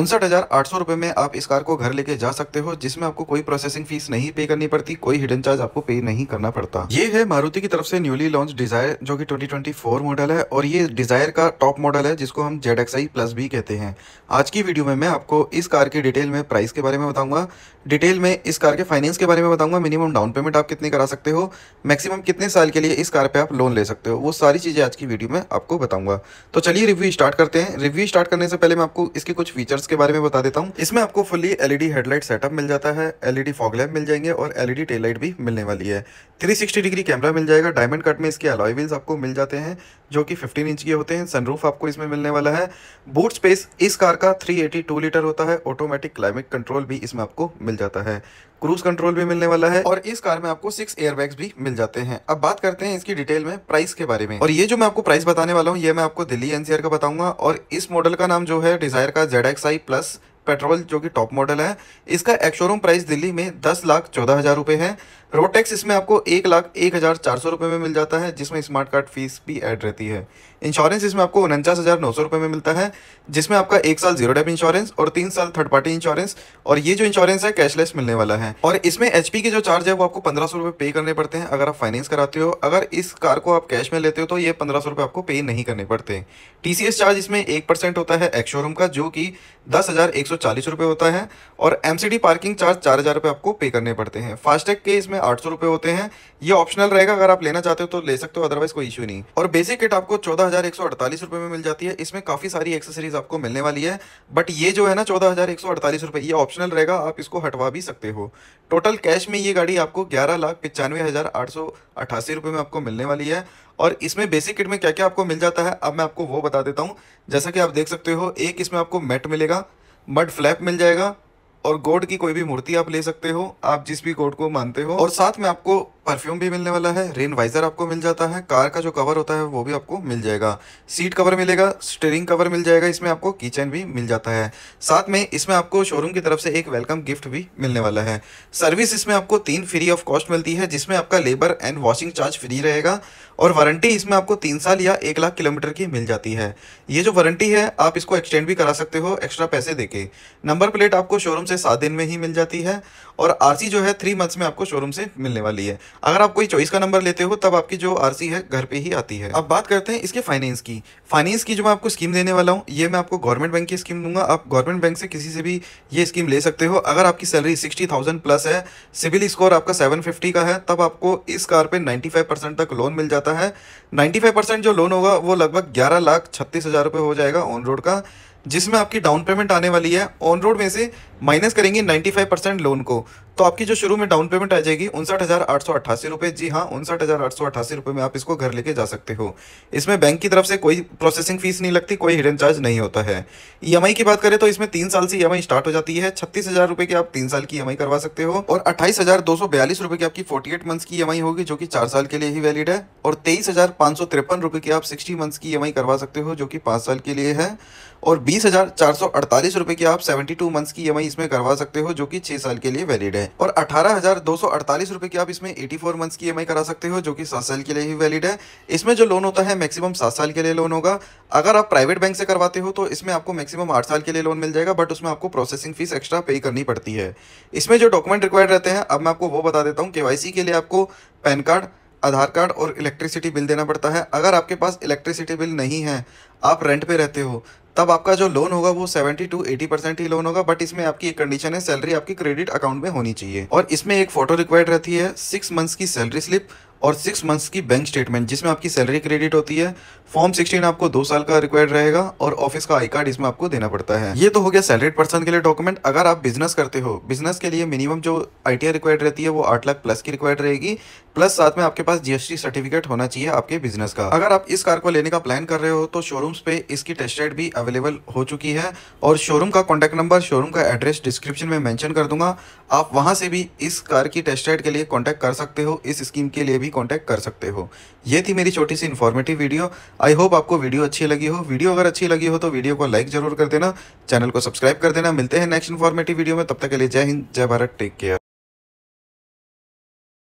उनसठ हज़ार आठ सौ रुपये में आप इस कार को घर लेके जा सकते हो जिसमें आपको कोई प्रोसेसिंग फीस नहीं पे करनी पड़ती कोई हिडन चार्ज आपको पे नहीं करना पड़ता ये है मारुति की तरफ से न्यूली लॉन्च डिजायर जो कि 2024 मॉडल है और ये डिजायर का टॉप मॉडल है जिसको हम जेड प्लस भी कहते हैं आज की वीडियो में मैं आपको इस कार की डिटेल में प्राइस के बारे में बताऊंगा डिटेल में इस कार के फाइनेंस के बारे में बताऊंगा मिनिमम डाउन पेमेंट आप कितने करा सकते हो मैक्सिमम कितने साल के लिए इस कार पे आप लोन ले सकते हो वो सारी चीज़ें आज की वीडियो में आपको बताऊंगा तो चलिए रिव्यू स्टार्ट करते हैं रिव्यू स्टार्ट करने से पहले मैं आपको इसके कुछ फीचर्स उसके बारे में बता देता हूँ इसमें आपको फुली एलईडी हेडलाइट सेटअप मिल जाता है एलईडी फॉगलैम्प मिल जाएंगे और एलईडी टेल लाइट भी मिलने वाली है 360 डिग्री कैमरा मिल जाएगा डायमंड कट में इसके अलॉय व्हील्स आपको मिल जाते हैं जो कि 15 इंच के होते हैं सनरूफ आपको इसमें मिलने वाला है बूट स्पेस इस कार का 382 लीटर होता है ऑटोमेटिक क्लाइमेट कंट्रोल भी इसमें आपको मिल जाता है क्रूज कंट्रोल भी मिलने वाला है और इस कार में आपको सिक्स एयरबैग्स भी मिल जाते हैं अब बात करते हैं इसकी डिटेल में प्राइस के बारे में और ये जो मैं आपको प्राइस बताने वाला हूँ ये मैं आपको दिल्ली एनसीआर का बताऊंगा और इस मॉडल का नाम जो है डिजायर का Z X I plus petrol जो कि टॉप मॉडल है इसका एक्शोरूम प्राइस दिल्ली में दस लाख चौदह हज़ार रुपये है रोड टैक्स इसमें आपको एक लाख एक हज़ार चार सौ रुपये में मिल जाता है जिसमें स्मार्ट कार्ड फीस भी ऐड रहती है इंश्योरेंस इसमें आपको उनचास हज़ार नौ सौ रुपये में मिलता है जिसमें आपका एक साल जीरो डेप इंश्योरेंस और तीन साल थर्ड पार्टी इंश्योरेंस और ये जो इंश्योरेंस है कैशलेस मिलने वाला है और इसमें एच के जो चार्ज है वो आपको पंद्रह सौ पे करने पड़ते हैं अगर आप फाइनेंस कराते हो अगर इस कार को आप कैश में लेते हो तो ये पंद्रह सौ आपको पे नहीं करने पड़ते टी चार्ज इसमें एक परसेंट होता है एक्स शोरूम का जो कि दस हज़ार एक सौ चालीस रुपये होता है और एम पार्किंग चार्ज चार हज़ार रुपये आपको पे करने पड़ते हैं फास्टैग के इसमें आठ सौ रुपए होते हैं ये ऑप्शनल रहेगा अगर आप लेना चाहते हो तो ले सकते हो अदरवाइज कोई इशू नहीं और बेसिक किट आपको चौदह हजार एक सौ अड़तालीस रुपए में मिल जाती है इसमें काफी सारी एक्सेसरीज आपको मिलने वाली है बट ये जो है ना चौदह हजार एक सौ अड़तालीस रुपए ये ऑप्शनल रहेगा आप इसको हटवा भी सकते हो टोटल कैश में ये गाड़ी आपको ग्यारह लाख पचानवे हजार आठ सौ अट्ठासी रुपए में आपको मिलने वाली है और इसमें बेसिक किट में क्या क्या आपको मिल जाता है अब मैं आपको वो बता देता हूँ जैसा कि आप देख सकते हो एक इसमें आपको मेट मिलेगा मड फ्लैप मिल जाएगा और गॉड की कोई भी मूर्ति आप ले सकते हो आप जिस भी गॉड को मानते हो और साथ में आपको परफ्यूम भी मिलने वाला है रेन वाइजर आपको मिल जाता है कार का जो कवर होता है वो भी आपको मिल जाएगा सीट कवर मिलेगा स्टेरिंग कवर मिल जाएगा इसमें आपको किचन भी मिल जाता है साथ में इसमें आपको शोरूम की तरफ से एक वेलकम गिफ्ट भी मिलने वाला है सर्विस इसमें आपको तीन फ्री ऑफ कॉस्ट मिलती है जिसमें आपका labour and washing charge free रहेगा और वारंटी इसमें आपको तीन साल या एक लाख किलोमीटर की मिल जाती है ये जो वारंटी है आप इसको एक्सटेंड भी करा सकते हो एक्स्ट्रा पैसे दे नंबर प्लेट आपको शोरूम से सात दिन में ही मिल जाती है और आर जो है थ्री मंथ्स में आपको शोरूम से मिलने वाली है अगर आप कोई चॉइस का नंबर लेते हो तब आपकी जो आर है घर पे ही आती है अब बात करते हैं इसके फाइनेंस की फाइनेंस की जो मैं आपको स्कीम देने वाला हूँ ये मैं आपको गवर्नमेंट बैंक की स्कीम दूंगा आप गवर्नमेंट बैंक से किसी से भी ये स्कीम ले सकते हो अगर आपकी सैलरी सिक्सटी थाउजेंड प्लस है सिविल स्कोर आपका सेवन फिफ्टी का है तब आपको इस कार पर नाइन्टी फाइव परसेंट तक लोन मिल जाता है नाइन्टी फाइव परसेंट जो लोन होगा वो लगभग ग्यारह लाख छत्तीस हज़ार रुपये हो जाएगा ऑन रोड का जिसमें आपकी डाउन पेमेंट आने वाली है ऑन रोड में से माइनस करेंगे 95 परसेंट लोन को तो आपकी जो शुरू में डाउन पेमेंट आ जाएगी उनसठ हज़ार आठ सौ अट्ठासी रुपये जी हाँ उनसठ हज़ार आठ सौ अट्ठासी रुपए में आप इसको घर लेके जा सकते हो इसमें बैंक की तरफ से कोई प्रोसेसिंग फीस नहीं लगती कोई हिडन चार्ज नहीं होता है ई e की बात करें तो इसमें तीन साल से ई e स्टार्ट हो जाती है छत्तीस हज़ार की आप तीन साल की ई e करवा सकते हो और अट्ठाईस हज़ार दो सौ बयालीस की आपकी फोर्टी एट मंथ्स की ई होगी जो कि चार साल के लिए ही वैलिड है और तेईस हज़ार सौ तिरपन की आप सिक्सटी मंथ्स की ई करवा सकते हो जो कि पांच साल के लिए है और बीस हज़ार चार सौ अड़तालीस रुपए की आप सेवेंटी टू मंथ्स की ई इसमें करवा सकते हो जो कि छह साल के लिए वैलिड है और अठारह हजार की आप इसमें एटी फोर मंथ्स की ई e करा सकते हो जो कि सात साल के लिए ही वैलिड है इसमें जो लोन होता है मैक्सिमम सात साल के लिए लोन होगा अगर आप प्राइवेट बैंक से करवाते हो तो इसमें आपको मैक्सिमम आठ साल के लिए लोन मिल जाएगा बट उसमें आपको प्रोसेसिंग फीस एक्स्ट्रा पे करनी पड़ती है इसमें जो डॉक्यूमेंट रिक्वायर्ड रहते हैं अब मैं आपको वो बता देता हूँ के के लिए आपको पैन कार्ड आधार कार्ड और इलेक्ट्रिसिटी बिल देना पड़ता है अगर आपके पास इलेक्ट्रिसिटी बिल नहीं है आप रेंट पे रहते हो तब आपका जो लोन होगा वो 70 टू 80 परसेंट ही लोन होगा बट इसमें आपकी एक कंडीशन है सैलरी आपकी क्रेडिट अकाउंट में होनी चाहिए और इसमें एक फोटो रिक्वायर्ड रहती है सिक्स मंथ्स की सैलरी स्लिप और सिक्स मंथ्स की बैंक स्टेटमेंट जिसमें आपकी सैलरी क्रेडिट होती है फॉर्म सिक्सटीन आपको दो साल का रिक्वायर्ड रहेगा और ऑफिस का आई कार्ड इसमें आपको देना पड़ता है ये तो हो गया सैलरीड पर्सन के लिए डॉक्यूमेंट अगर आप बिजनेस करते हो बिजनेस के लिए मिनिमम जो आई रिक्वायर्ड रहती है वो आठ लाख प्लस की रिक्वायर्ड रहेगी प्लस साथ में आपके पास जीएसटी सर्टिफिकेट होना चाहिए आपके बिजनेस का अगर आप इस कार को लेने का प्लान कर रहे हो तो शोरूम्स पे इसकी टेस्ट राइड भी अवेलेबल हो चुकी है और शोरूम का कॉन्टैक्ट नंबर शोरूम का एड्रेस डिस्क्रिप्शन में मैंशन कर दूंगा आप वहां से भी इस कार की टेस्ट राइड के लिए कॉन्टैक्ट कर सकते हो इस स्कीम के लिए भी कॉन्टैक्ट कर सकते हो ये थी मेरी छोटी सी इन्फॉर्मेटिव वीडियो आई होप आपको वीडियो अच्छी लगी हो वीडियो अगर अच्छी लगी हो तो वीडियो को लाइक जरूर कर देना चैनल को सब्सक्राइब कर देना मिलते हैं नेक्स्ट इन्फॉर्मेटिव वीडियो में तब तक के लिए जय हिंद जय भारत टेक केयर